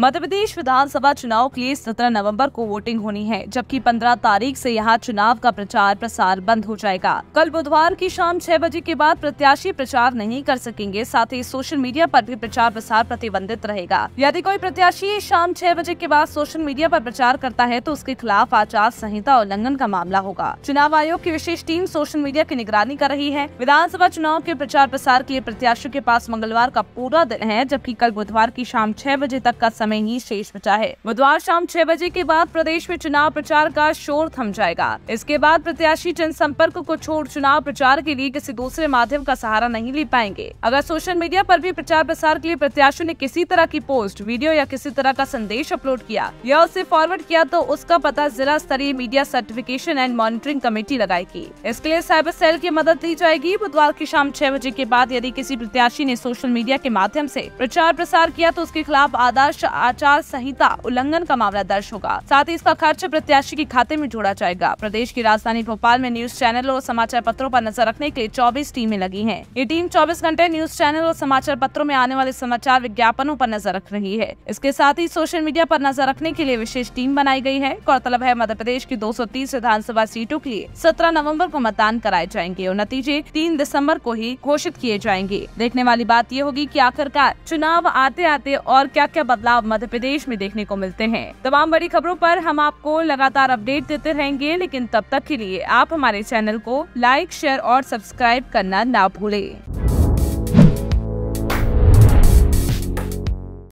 मध्य प्रदेश विधानसभा चुनाव के लिए 17 नवंबर को वोटिंग होनी है जबकि 15 तारीख से यहां चुनाव का प्रचार प्रसार बंद हो जाएगा कल बुधवार की शाम छह बजे के बाद प्रत्याशी प्रचार नहीं कर सकेंगे साथ ही सोशल मीडिया पर भी प्रचार प्रसार प्रतिबंधित रहेगा यदि कोई प्रत्याशी शाम छह बजे के बाद सोशल मीडिया आरोप प्रचार करता है तो उसके खिलाफ आचार संहिता उल्लंघन का मामला होगा चुनाव आयोग की विशेष टीम सोशल मीडिया की निगरानी कर रही है विधानसभा चुनाव के प्रचार प्रसार के लिए प्रत्याशियों के पास मंगलवार का पूरा दिन है जबकि कल बुधवार की शाम छह बजे तक का समय ही शेष बचा है बुधवार शाम छह बजे के बाद प्रदेश में चुनाव प्रचार का शोर थम जाएगा इसके बाद प्रत्याशी जनसंपर्क को छोड़ चुनाव प्रचार के लिए किसी दूसरे माध्यम का सहारा नहीं ले पाएंगे अगर सोशल मीडिया पर भी प्रचार प्रसार के लिए प्रत्याशियों ने किसी तरह की पोस्ट वीडियो या किसी तरह का संदेश अपलोड किया या उसे फॉरवर्ड किया तो उसका पता जिला स्तरीय media certification and monitoring committee लगाएगी इसके लिए साइबर सेल की मदद ली जाएगी बुधवार की शाम छह बजे के बाद यदि किसी प्रत्याशी ने सोशल मीडिया के माध्यम से प्रचार प्रसार किया तो उसके खिलाफ आदर्श आचार संहिता उल्लंघन का मामला दर्ज होगा साथ ही इसका खर्च प्रत्याशी के खाते में जोड़ा जाएगा प्रदेश की राजधानी भोपाल में न्यूज चैनल और समाचार पत्रों आरोप नजर रखने के लिए चौबीस टीमें लगी है ये टीम चौबीस घंटे न्यूज चैनल और समाचार पत्रों में आने वाले समाचार विज्ञापनों आरोप नजर रख रही है इसके साथ ही सोशल मीडिया आरोप नजर रखने के लिए विशेष टीम बनाई गयी है गौरतलब है मध्य प्रदेश की दो विधानसभा सीटों के लिए सत्रह नवम्बर को मतदान कराए जाएंगे और नतीजे तीन दिसम्बर को ही घोषित किए जाएंगे देखने वाली बात ये होगी की आखिरकार चुनाव आते आते और क्या क्या बदलाव मध्य प्रदेश में देखने को मिलते हैं तमाम बड़ी खबरों पर हम आपको लगातार अपडेट देते रहेंगे लेकिन तब तक के लिए आप हमारे चैनल को लाइक शेयर और सब्सक्राइब करना ना भूलें